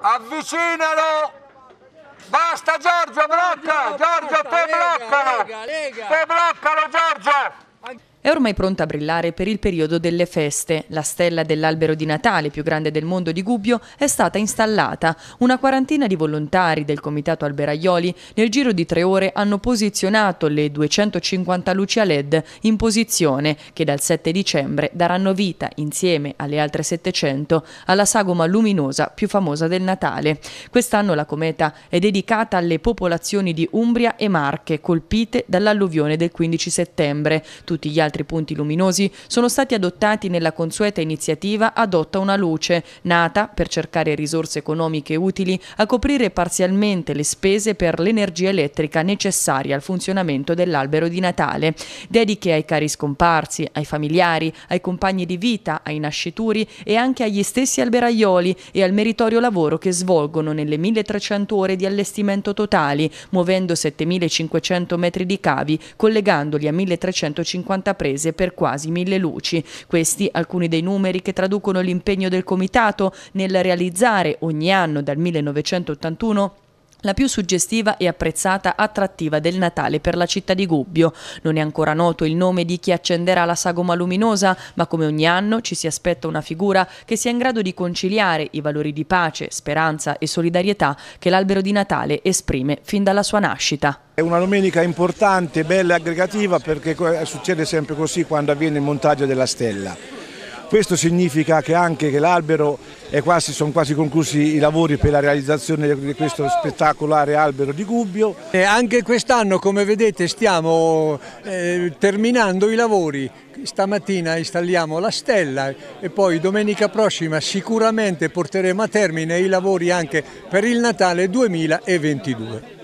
avvicinalo! Basta Giorgio, blocca! Giorgio, te bloccalo! Te bloccalo Giorgio! È ormai pronta a brillare per il periodo delle feste. La stella dell'albero di Natale, più grande del mondo di Gubbio, è stata installata. Una quarantina di volontari del Comitato Alberaioli nel giro di tre ore hanno posizionato le 250 luci a LED in posizione che dal 7 dicembre daranno vita, insieme alle altre 700, alla sagoma luminosa più famosa del Natale. Quest'anno la cometa è dedicata alle popolazioni di Umbria e Marche colpite dall'alluvione del 15 settembre. Tutti gli altri altri punti luminosi sono stati adottati nella consueta iniziativa Adotta una luce, nata per cercare risorse economiche utili a coprire parzialmente le spese per l'energia elettrica necessaria al funzionamento dell'albero di Natale. Dediche ai cari scomparsi, ai familiari, ai compagni di vita, ai nascituri e anche agli stessi alberaioli e al meritorio lavoro che svolgono nelle 1300 ore di allestimento totali, muovendo 7500 metri di cavi, collegandoli a 1350 prese per quasi mille luci. Questi alcuni dei numeri che traducono l'impegno del Comitato nel realizzare ogni anno dal 1981 la più suggestiva e apprezzata attrattiva del Natale per la città di Gubbio. Non è ancora noto il nome di chi accenderà la sagoma luminosa, ma come ogni anno ci si aspetta una figura che sia in grado di conciliare i valori di pace, speranza e solidarietà che l'albero di Natale esprime fin dalla sua nascita. È una domenica importante, bella e aggregativa perché succede sempre così quando avviene il montaggio della stella questo significa che anche che l'albero è quasi, sono quasi conclusi i lavori per la realizzazione di questo spettacolare albero di Gubbio. E anche quest'anno come vedete stiamo eh, terminando i lavori stamattina installiamo la stella e poi domenica prossima sicuramente porteremo a termine i lavori anche per il Natale 2022.